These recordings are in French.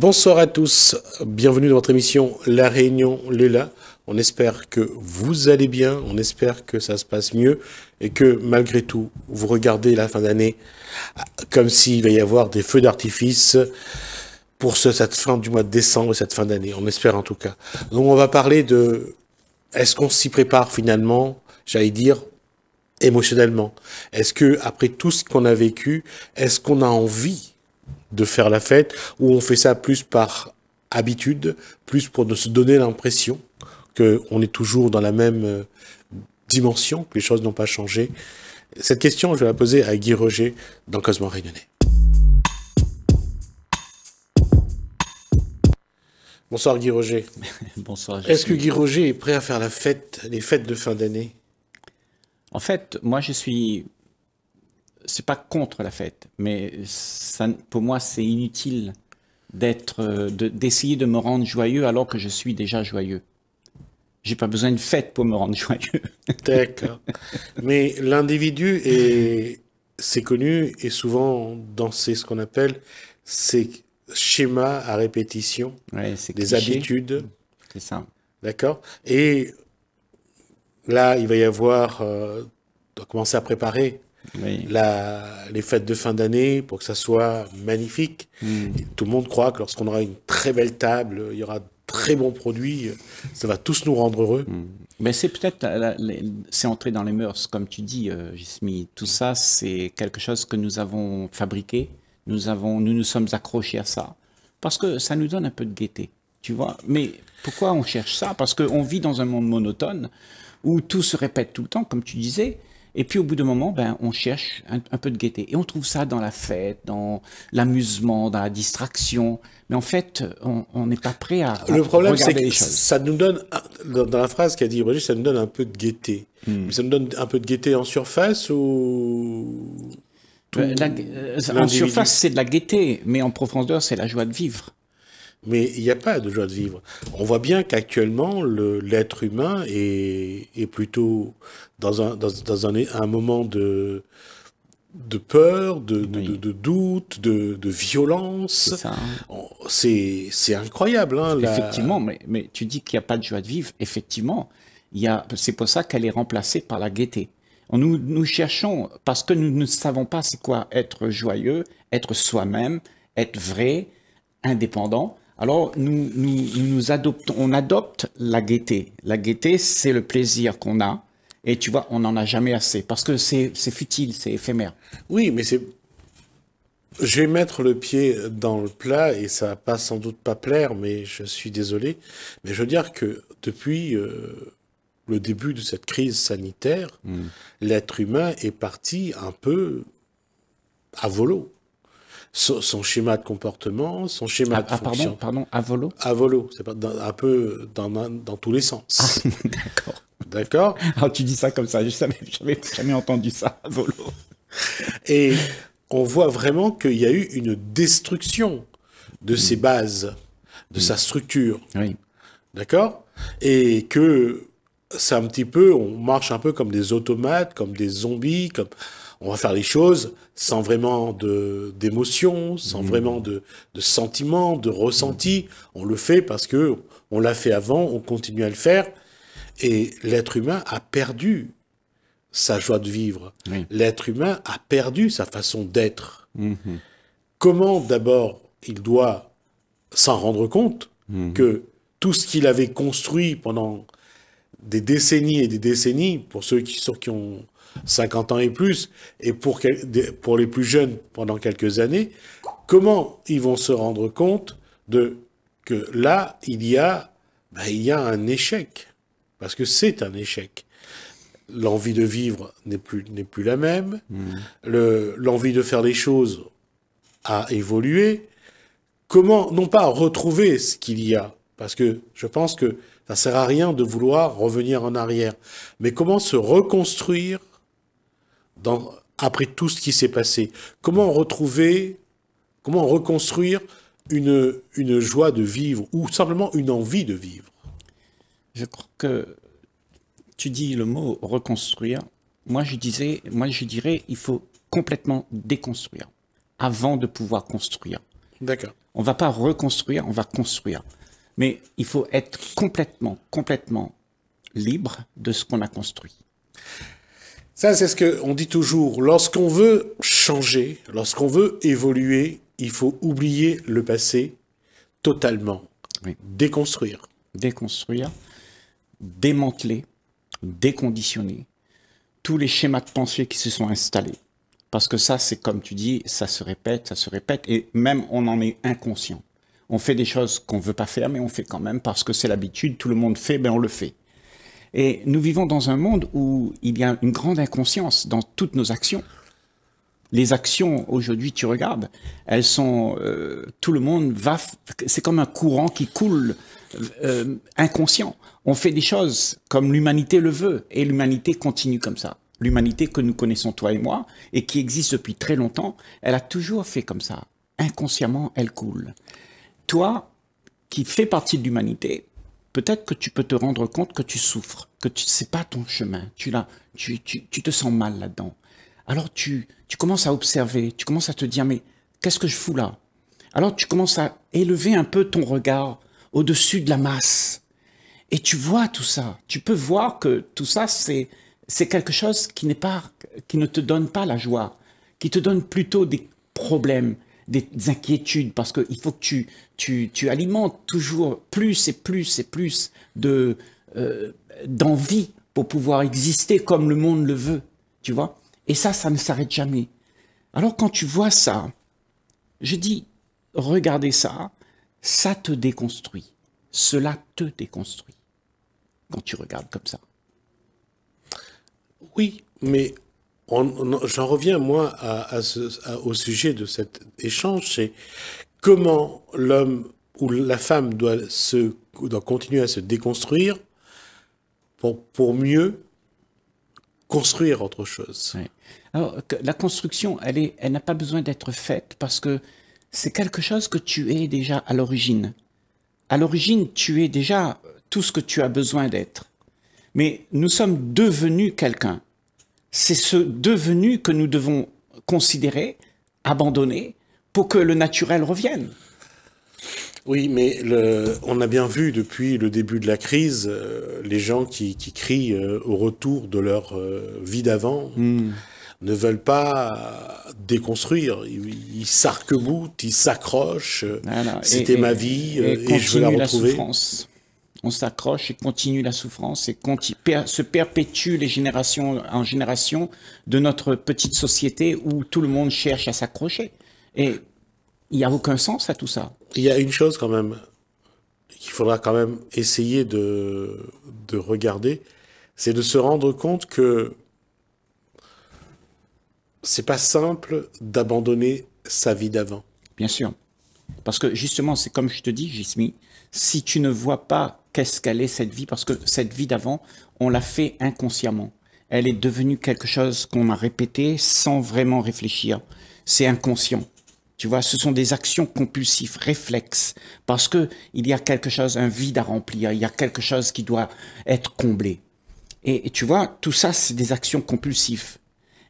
Bonsoir à tous, bienvenue dans votre émission La Réunion Lula. On espère que vous allez bien, on espère que ça se passe mieux et que malgré tout, vous regardez la fin d'année comme s'il va y avoir des feux d'artifice pour cette fin du mois de décembre cette fin d'année. On espère en tout cas. Donc on va parler de est-ce qu'on s'y prépare finalement, j'allais dire, émotionnellement Est-ce que après tout ce qu'on a vécu, est-ce qu'on a envie de faire la fête, ou on fait ça plus par habitude, plus pour ne se donner l'impression qu'on est toujours dans la même euh, dimension, que les choses n'ont pas changé. Cette question, je vais la poser à Guy Roger dans Cosmo Réunionnais. Bonsoir Guy Roger. Bonsoir. Est-ce que Guy Roger est prêt à faire la fête, les fêtes de fin d'année En fait, moi je suis c'est pas contre la fête, mais ça, pour moi, c'est inutile d'être, d'essayer de, me rendre joyeux alors que je suis déjà joyeux. J'ai pas besoin de fête pour me rendre joyeux. D'accord. Mais l'individu est, c'est connu et souvent dans ce qu'on appelle ces schémas à répétition, des habitudes. C'est ça. D'accord. Et là, il va y avoir, euh, On va commencer à préparer les fêtes de fin d'année pour que ça soit magnifique. Hmm. tout le monde croit que lorsqu'on aura une très belle table, il y aura de très bons produits, ça va tous nous rendre heureux. Hmm. Mais c'est peut-être, euh, c'est entré dans les mœurs, comme tu dis, euh, Tout ça, c'est quelque chose que nous avons fabriqué. Nous nous sommes accrochés à ça parce que ça nous donne un peu de gaieté, tu vois. Mais pourquoi on cherche ça Parce qu'on vit dans un monde monotone où tout se répète tout le temps, comme tu disais. Et puis au bout de moment, ben, on cherche un, peu de gaieté. Et on trouve ça dans la fête, dans l'amusement, dans la distraction. Mais en fait, on n'est pas prêt à... Le problème, c'est que ça nous donne, dans la phrase qu'a dit Roger, ça nous donne un peu de gaieté. Hmm. Mais Ça nous donne un peu de gaieté en surface ou... Euh, euh, en surface, c'est de la gaieté, mais en profondeur, c'est la joie de vivre. Mais il n'y a pas de joie de vivre. On voit bien qu'actuellement, l'être humain est, est, plutôt dans un, dans, un, moment de, de peur, de, de doute, de, violence. C'est hein. incroyable. Hein, Effectivement, mais, mais tu dis qu'il n'y a pas de joie de vivre. Effectivement, c'est pour ça qu'elle est remplacée par la gaieté. Nous, nous cherchons, parce que nous ne savons pas c'est quoi être joyeux, être soi-même, être vrai, indépendant. Alors, nous, nous, adoptons, on adopte la gaieté. La gaieté, c'est le plaisir qu'on a. Et tu vois, on n'en a jamais assez. Parce que c'est futile, c'est éphémère. Oui, mais c'est. Je vais mettre le pied dans le plat et ça va sans doute pas plaire, mais je suis désolé. Mais je veux dire que depuis euh, le début de cette crise sanitaire, hmm. l'être humain est parti un peu à volo son, schéma de comportement, son schéma ah, de ah, fonction. Pardon, À volo, c'est un peu dans, dans, tous les sens. Ah, d'accord. D'accord ah, Tu dis ça comme ça, je n'avais jamais entendu ça, volo. Et on voit vraiment qu'il y a eu une destruction de ses mm. bases, de mm. sa structure. Oui. D'accord Et que c'est un petit peu, on marche un peu comme des automates, comme des zombies, comme on va faire les choses sans vraiment d'émotions, sans hmm. vraiment de, de de ressenti. On le fait parce que on l'a fait avant, on continue à le faire. Et l'être humain a perdu sa joie de vivre. L'être humain a perdu sa façon d'être. Mm-hmm. Comment d'abord il doit s'en rendre compte mm-hmm. que tout ce qu'il avait construit pendant des décennies et des décennies, pour ceux qui, ceux qui ont 50 ans et plus, et pour, pour les plus jeunes pendant quelques années, comment ils vont se rendre compte de que là, il y a, ben, il a un échec, parce que c'est un échec. L'envie de vivre n'est plus, plus la même, mm. l'envie de faire des choses a évolué. Comment, non pas retrouver ce qu'il y a, parce que je pense que ça sert à rien de vouloir revenir en arrière, mais comment se reconstruire après tout ce qui s'est passé Comment retrouver, comment reconstruire une, une joie de vivre ou simplement une envie de vivre Je crois que tu dis le mot reconstruire. Moi, je disais, moi, je dirais, il faut complètement déconstruire avant de pouvoir construire. D'accord. On va pas reconstruire, on va construire. Mais il faut être complètement, complètement libre de ce qu'on a construit. Ça, c'est ce qu'on dit toujours. Lorsqu'on veut changer, lorsqu'on veut évoluer, il faut oublier le passé totalement. Déconstruire. Déconstruire, démanteler, déconditionner tous les schémas de pensée qui se sont installés. Parce que ça, c'est comme tu dis, ça se répète, ça se répète, et même on en est inconscient. On fait des choses qu'on ne veut pas faire, mais on fait quand même parce que c'est l'habitude, tout le monde fait, mais ben, on le fait. Et nous vivons dans un monde où il y a une grande inconscience dans toutes nos actions. Les actions, aujourd'hui, tu regardes, elles sont... Euh, tout le monde va... C'est comme un courant qui coule euh, euh, inconscient. On fait des choses comme l'humanité le veut, et l'humanité continue comme ça. L'humanité que nous connaissons, toi et moi, et qui existe depuis très longtemps, elle a toujours fait comme ça. Inconsciemment, elle coule. Toi, qui fais partie de l'humanité, peut-être que tu peux te rendre compte que tu souffres, que tu n'est pas ton chemin, tu, l'as, tu, te sens mal là-dedans. Alors tu, tu commences à observer, tu commences à te dire mais qu'est-ce que je fous là Alors tu commences à élever un peu ton regard au-dessus de la masse. Et tu vois tout ça, tu peux voir que tout ça c'est c'est quelque chose qui n'est pas qui ne te donne pas la joie, qui te donne plutôt des problèmes, des, inquiétudes, parce qu'il faut que tu, tu, tu, alimentes toujours plus et plus et plus de euh, d'envie pour pouvoir exister comme le monde le veut, tu vois. Et ça, ça ne s'arrête jamais. Alors quand tu vois ça, je dis, regardez ça, ça te déconstruit. Cela te déconstruit quand tu regardes comme ça. Oui, mais j'en reviens, moi, au sujet de cet échange, c'est comment l'homme ou la femme doit, continuer à se déconstruire pour, pour mieux construire autre chose. la construction, elle n'a elle pas besoin d'être faite parce que c'est quelque chose que tu es déjà à l'origine. À l'origine, tu es déjà tout ce que tu as besoin d'être. Mais nous sommes devenus quelqu'un c'est ce devenu que nous devons considérer, abandonner, pour que le naturel revienne. Oui, mais on a bien vu depuis le début de la crise euh, les gens qui, crient euh, au retour de leur euh, vie d'avant. Hmm. ne veulent pas déconstruire, ils s'arc-boutent, ils s'accrochent, c'était ma vie et, je veux la retrouver on s'accroche et continue la souffrance et se perpétue les générations en générations de notre petite société où tout le monde cherche à s'accrocher. Et il n'y a aucun sens à tout ça. Il y a une chose quand même qu'il faudra quand même essayer de, regarder, c'est de se rendre compte que c'est pas simple d'abandonner sa vie d'avant. Bien sûr. Parce que justement, c'est comme je te dis, Jismi, si tu ne vois pas qu'est-ce qu'elle est cette vie, parce que cette vie d'avant, on l'a fait inconsciemment. Elle est devenue quelque chose qu'on a répété sans vraiment réfléchir. C'est inconscient. Tu vois, ce sont des actions compulsives, réflexes, parce que il y a quelque chose, un vide à remplir, il y a quelque chose qui doit être comblé. et tu vois, tout ça, c'est des actions compulsives.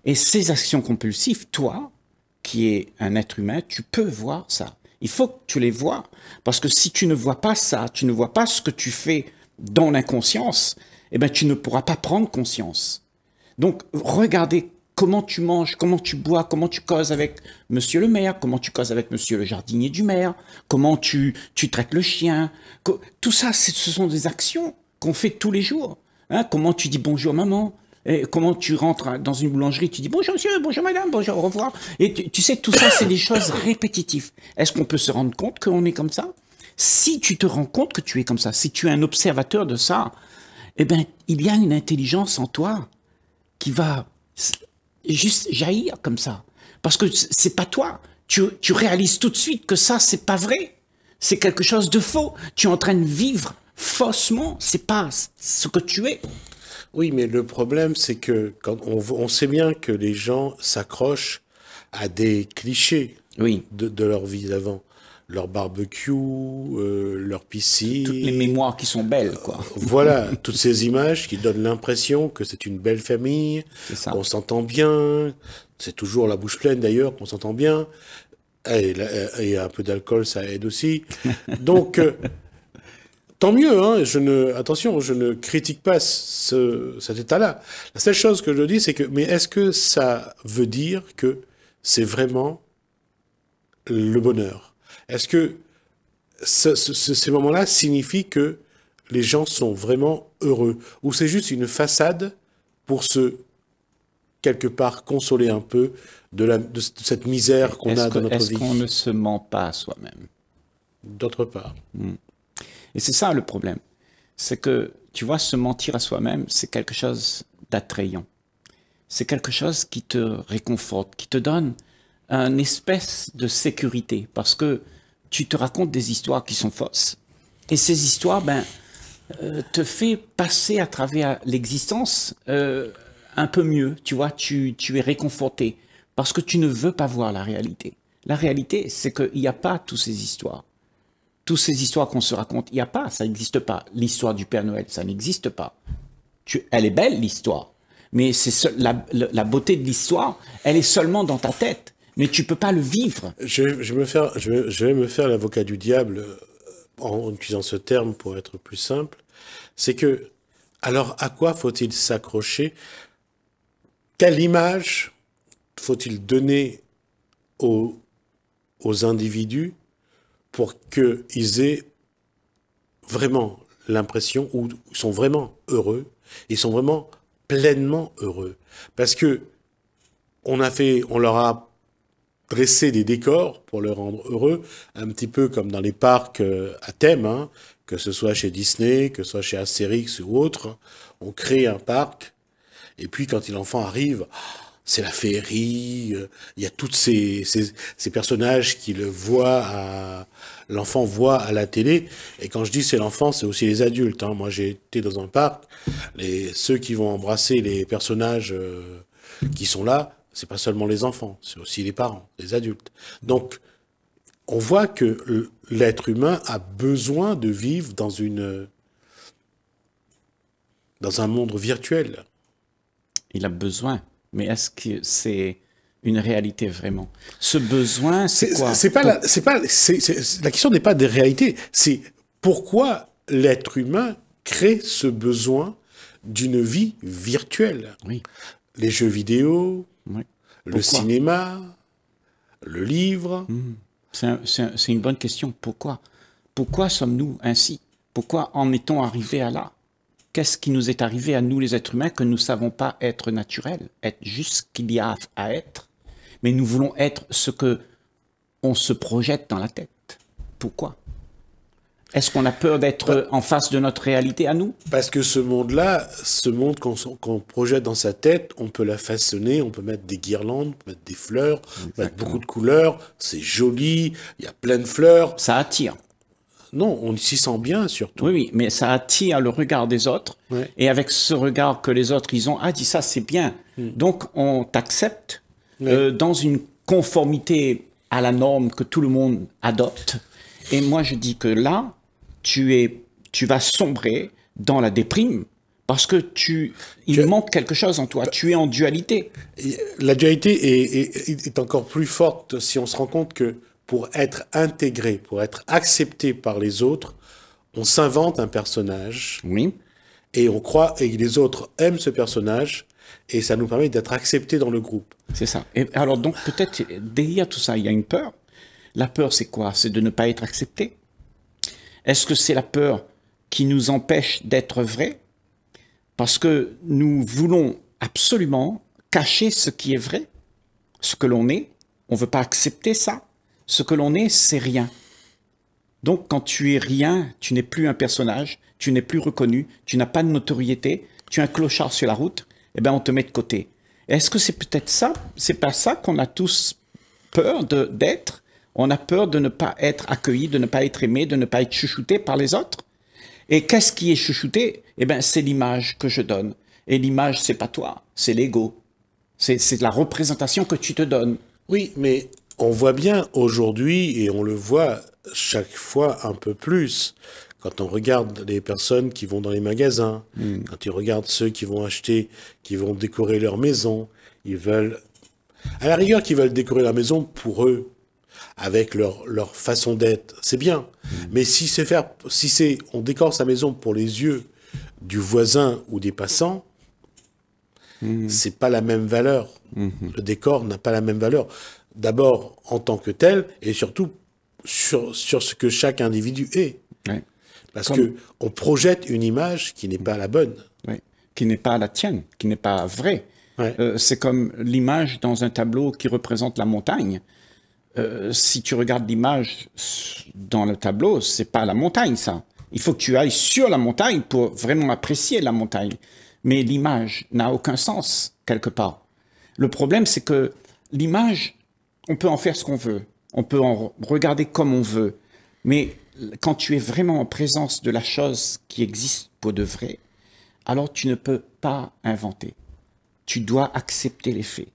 Et ces actions compulsives, toi, qui es un être humain, tu peux voir ça. Il faut que tu les vois. Parce que si tu ne vois pas ça, tu ne vois pas ce que tu fais dans l'inconscience, eh ben, tu ne pourras pas prendre conscience. Donc, regardez comment tu manges, comment tu bois, comment tu causes avec monsieur le maire, comment tu causes avec monsieur le jardinier du maire, comment tu, traites le chien. Tout ça, ce sont des actions qu'on fait tous les jours. Hein, comment tu dis bonjour maman, comment tu rentres dans une boulangerie, tu dis bonjour monsieur, bonjour madame, bonjour, au revoir. Et tu, sais, tout ça, c'est des choses répétitives. Est-ce qu'on peut se rendre compte qu'on est comme ça Si tu te rends compte que tu es comme ça, si tu es un observateur de ça, eh bien, il y a une intelligence en toi qui va juste jaillir comme ça. Parce que c'est pas toi. Tu, tu réalises tout de suite que ça, c'est pas vrai. C'est quelque chose de faux. Tu es en train de vivre faussement. C'est pas ce que tu es. Oui, mais le problème, c'est que quand on, sait bien que les gens s'accrochent à des clichés oui. de, leur vie d'avant leur barbecue, euh, leur piscine. Toutes les mémoires qui sont belles, quoi. Euh, voilà, toutes ces images qui donnent l'impression que c'est une belle famille, qu'on s'entend bien. C'est toujours la bouche pleine d'ailleurs, qu'on s'entend bien. et, un peu d'alcool, ça aide aussi. Donc, euh, Tant mieux, hein, je ne, attention, je ne critique pas cet état-là. La seule chose que je dis, c'est que, mais est-ce que ça veut dire que c'est vraiment le bonheur Est-ce que ces moments-là signifient que les gens sont vraiment heureux Ou c'est juste une façade pour se, quelque part, consoler un peu de, cette misère qu'on a dans notre vie Est-ce qu'on ne se ment pas à soi-même D'autre part. Hmm. Et c'est ça le problème. C'est que, tu vois, se mentir à soi-même, c'est quelque chose d'attrayant. C'est quelque chose qui te réconforte, qui te donne une espèce de sécurité, parce que tu te racontes des histoires qui sont fausses. Et ces histoires, ben, euh, te fait passer à travers l'existence euh, un peu mieux, tu vois, tu, tu es réconforté, parce que tu ne veux pas voir la réalité. La réalité, c'est qu'il n'y a pas toutes ces histoires toutes ces histoires qu'on se raconte, il n'y a pas, ça n'existe pas. L'histoire du Père Noël, ça n'existe pas. Tu, elle est belle, l'histoire, mais c'est la, beauté de l'histoire, elle est seulement dans ta tête, mais tu peux pas le vivre. Je, me faire, je vais me faire l'avocat du diable euh, en utilisant ce terme pour être plus simple. C'est que, alors à quoi faut-il s'accrocher Quelle image faut-il donner aux, aux individus pour qu'ils aient vraiment l'impression, ou sont vraiment heureux, ils sont vraiment pleinement heureux. Parce que on a fait, on leur a dressé des décors pour les rendre heureux, un petit peu comme dans les parcs euh, à thème, hein, que ce soit chez Disney, que ce soit chez Astérix ou autre. On crée un parc, et puis quand l'enfant arrive, c'est la féerie, euh, il y a tous ces, ces, personnages qui le voient à l'enfant voit à la télé. Et quand je dis c'est l'enfant, c'est aussi les adultes. Hein. Moi, j'ai été dans un parc. Les, ceux qui vont embrasser les personnages euh, qui sont là, c'est pas seulement les enfants, c'est aussi les parents, les adultes. Donc, on voit que l'être humain a besoin de vivre dans une dans un monde virtuel. Il a besoin mais est-ce que c'est une réalité vraiment Ce besoin, c'est quoi C'est pas, la, la question n'est pas des réalités, c'est pourquoi l'être humain crée ce besoin d'une vie virtuelle. Oui. Les jeux vidéo, oui. le cinéma, le livre. Mmh. C'est une bonne question. Pourquoi Pourquoi sommes-nous ainsi Pourquoi en est-on arrivé à là qu'est-ce qui nous est arrivé à nous les êtres humains que nous ne savons pas être naturels, être juste ce qu'il y a à être, mais nous voulons être ce que on se projette dans la tête. Pourquoi Est-ce qu'on a peur d'être bah, en face de notre réalité à nous Parce que ce monde-là, ce monde qu'on projette dans sa tête, on peut la façonner, on peut mettre des guirlandes, mettre des fleurs, mettre beaucoup de couleurs, c'est joli, il y a plein de fleurs. Ça attire. Non, on s'y sent bien surtout. Oui, oui, mais ça attire le regard des autres. Et avec ce regard que les autres, ils ont, ah, dis ça, c'est bien. Hmm. Donc, on t'accepte euh, dans une conformité à la norme que tout le monde adopte. Et moi, je dis que là, tu, es, tu vas sombrer dans la déprime parce que tu, il manque quelque chose en toi. Bah tu es en dualité. La dualité est, encore plus forte si on se rend compte que pour être intégré, pour être accepté par les autres, on s'invente un personnage. Oui. Et on croit, et les autres aiment ce personnage, et ça nous permet d'être accepté dans le groupe. C'est ça. Et alors, donc, peut-être derrière tout ça, il y a une peur. La peur, c'est quoi C'est de ne pas être accepté. Est-ce que c'est la peur qui nous empêche d'être vrai Parce que nous voulons absolument cacher ce qui est vrai, ce que l'on est. On ne veut pas accepter ça. Ce que l'on est, c'est rien. Donc quand tu es rien, tu n'es plus un personnage, tu n'es plus reconnu, tu n'as pas de notoriété, tu es un clochard sur la route, eh bien, on te met de côté. Est-ce que c'est peut-être ça C'est pas ça qu'on a tous peur d'être On a peur de ne pas être accueilli, de ne pas être aimé, de ne pas être chouchouté par les autres Et qu'est-ce qui est chouchouté Eh bien, c'est l'image que je donne. Et l'image, c'est pas toi, c'est l'ego. C'est la représentation que tu te donnes. Oui, mais on voit bien aujourd'hui, et on le voit chaque fois un peu plus, quand on regarde les personnes qui vont dans les magasins, hmm. quand ils regardent ceux qui vont acheter, qui vont décorer leur maison, ils veulent, à la rigueur, qu'ils veulent décorer la maison pour eux, avec leur, leur façon d'être, c'est bien. Hmm. Mais si c'est faire, si c'est, on décore sa maison pour les yeux du voisin ou des passants, hmm. c'est pas la même valeur. Le décor n'a pas la même valeur d'abord en tant que tel, et surtout sur, sur ce que chaque individu est. Parce qu'on que on projette une image qui n'est pas la bonne. Qui n'est pas la tienne, qui n'est pas vraie. Euh, c'est comme l'image dans un tableau qui représente la montagne. Euh, si tu regardes l'image dans le tableau, c'est pas la montagne, ça. Il faut que tu ailles sur la montagne pour vraiment apprécier la montagne. Mais l'image n'a aucun sens, quelque part. Le problème, c'est que l'image on peut en faire ce qu'on veut, on peut en regarder comme on veut, mais quand tu es vraiment en présence de la chose qui existe pour de vrai, alors tu ne peux pas inventer. Tu dois accepter les faits.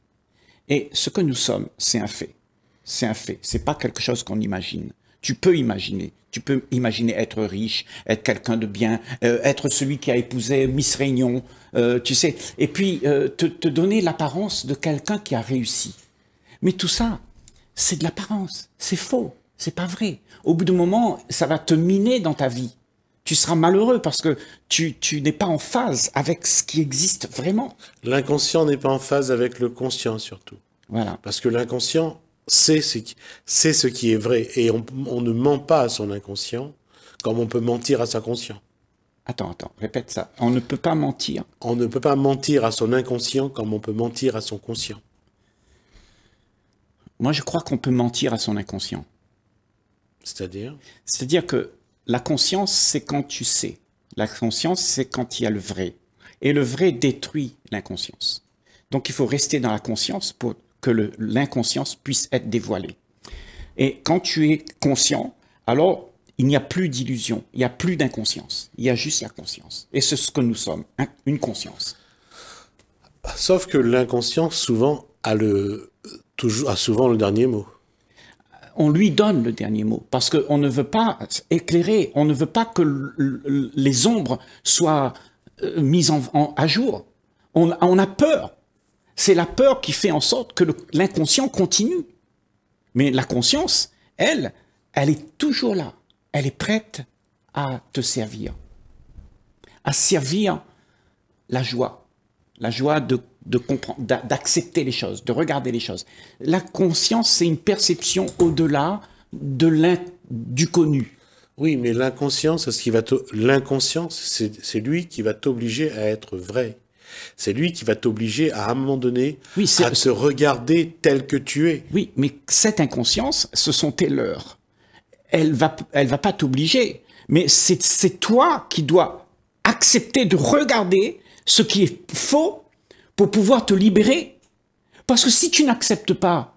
Et ce que nous sommes, c'est un fait. C'est un fait. C'est pas quelque chose qu'on imagine. Tu peux imaginer. Tu peux imaginer être riche, être quelqu'un de bien, euh, être celui qui a épousé Miss Réunion, euh, tu sais. Et puis euh, te donner l'apparence de quelqu'un qui a réussi. Mais tout ça, c'est de l'apparence, c'est faux, c'est pas vrai. Au bout d'un moment, ça va te miner dans ta vie. Tu seras malheureux parce que tu, n'es pas en phase avec ce qui existe vraiment. L'inconscient n'est pas en phase avec le conscient surtout. Voilà. Parce que l'inconscient sait ce qui, est vrai et on, on ne ment pas à son inconscient comme on peut mentir à sa conscience. Attends, attends, répète ça. On ne peut pas mentir. On ne peut pas mentir à son inconscient comme on peut mentir à son conscient. Moi, je crois qu'on peut mentir à son inconscient. C'est-à-dire C'est-à-dire que la conscience, c'est quand tu sais. La conscience, c'est quand il y a le vrai. Et le vrai détruit l'inconscience. Donc il faut rester dans la conscience pour que l'inconscience puisse être dévoilée. Et quand tu es conscient, alors il n'y a plus d'illusion, il n'y a plus d'inconscience, il y a juste la conscience. Et c'est ce que nous sommes, hein, une conscience. Sauf que l'inconscience, souvent, a le, a souvent le dernier mot. On lui donne le dernier mot, parce qu'on ne veut pas éclairer, on ne veut pas que les ombres soient euh, mises en, à jour. on a peur. C'est la peur qui fait en sorte que l'inconscient continue. Mais la conscience, elle, elle est toujours là. Elle est prête à te servir. À servir la joie. La joie de de comprendre, d'accepter les choses, de regarder les choses. La conscience, c'est une perception au-delà de du connu. Oui, mais l'inconscience, ce qui va l'inconscience, c'est lui qui va t'obliger à être vrai. C'est lui qui va t'obliger à, à un moment donné oui, à se regarder tel que tu es. Oui, mais cette inconscience, ce sont tes leurs. Elle va, elle va pas t'obliger, mais c'est toi qui dois accepter de regarder ce qui est faux pour pouvoir te libérer. Parce que si tu n'acceptes pas,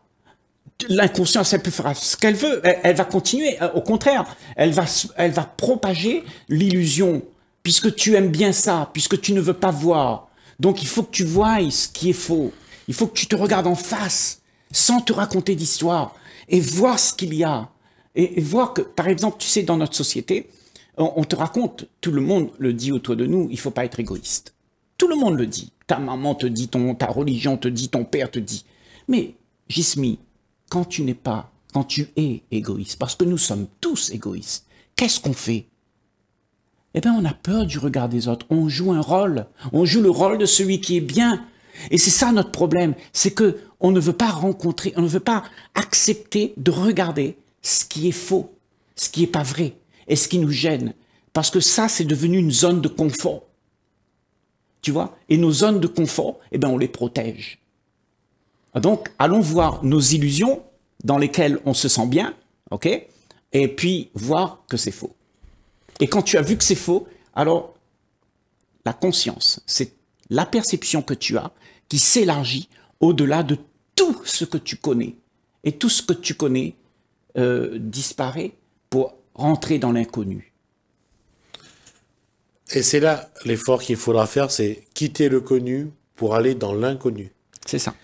l'inconscience, elle peut faire ce qu'elle veut. Elle, va continuer. Euh, au contraire, elle va, elle va propager l'illusion. Puisque tu aimes bien ça, puisque tu ne veux pas voir. Donc il faut que tu voies ce qui est faux. Il faut que tu te regardes en face, sans te raconter d'histoire, et voir ce qu'il y a. Et, voir que, par exemple, tu sais, dans notre société, on, on te raconte, tout le monde le dit autour de nous, il faut pas être égoïste. Tout le monde le dit. Ta maman te dit, ton, ta religion te dit, ton père te dit. Mais, Jismi, quand tu n'es pas, quand tu es égoïste, parce que nous sommes tous égoïstes, qu'est-ce qu'on fait Eh bien, on a peur du regard des autres. On joue un rôle. On joue le rôle de celui qui est bien. Et c'est ça notre problème. C'est que on ne veut pas rencontrer, on ne veut pas accepter de regarder ce qui est faux, ce qui n'est pas vrai et ce qui nous gêne. Parce que ça, c'est devenu une zone de confort tu vois, et nos zones de confort, eh ben on les protège. Ah, donc, allons voir nos illusions dans lesquelles on se sent bien, ok, et puis voir que c'est faux. Et quand tu as vu que c'est faux, alors la conscience, c'est la perception que tu as qui s'élargit au-delà de tout ce que tu connais. Et tout ce que tu connais euh, disparaît pour rentrer dans l'inconnu. Et c'est là l'effort qu'il faudra faire, c'est quitter le connu pour aller dans l'inconnu. C'est ça.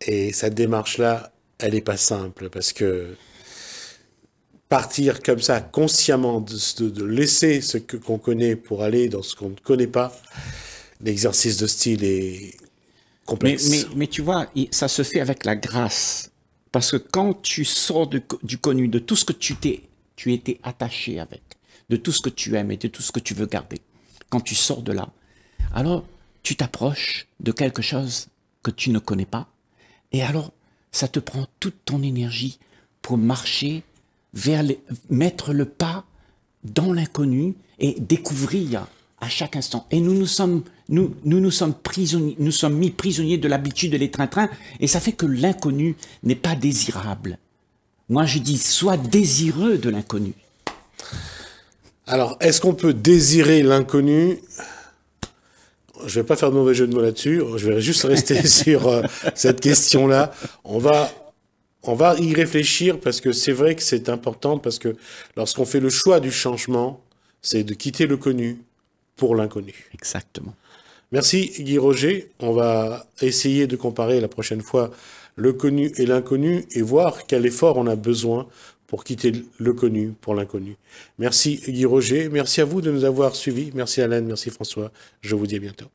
Et cette démarche-là, elle n'est pas simple parce que partir comme ça consciemment, de, laisser ce que qu'on connaît pour aller dans ce qu'on ne connaît pas, l'exercice de style est complexe. Mais, tu vois, ça se fait avec la grâce. Parce que quand tu sors du connu, de tout ce que tu t'es, tu étais attaché avec, de tout ce que tu aimes et de tout ce que tu veux garder, quand tu sors de là, alors tu t'approches de quelque chose que tu ne connais pas, et alors ça te prend toute ton énergie pour marcher vers mettre le pas dans l'inconnu et découvrir à chaque instant. Et nous nous sommes, nous, nous, sommes prisonniers, nous sommes mis prisonniers de l'habitude de les train et ça fait que l'inconnu n'est pas désirable. Moi, je dis, sois désireux de l'inconnu. Alors, est-ce qu'on peut désirer l'inconnu je ne vais pas faire de mauvais jeu de mots là-dessus. Je vais juste rester sur euh, cette question-là. On va, on va y réfléchir parce que c'est vrai que c'est important parce que lorsqu'on fait le choix du changement, c'est de quitter le connu pour l'inconnu. Exactement. Merci Guy Roger. On va essayer de comparer la prochaine fois le connu et l'inconnu et voir quel effort on a besoin pour quitter le connu pour l'inconnu. Merci Guy Roger, merci à vous de nous avoir suivis, merci Alain, merci François, je vous dis à bientôt.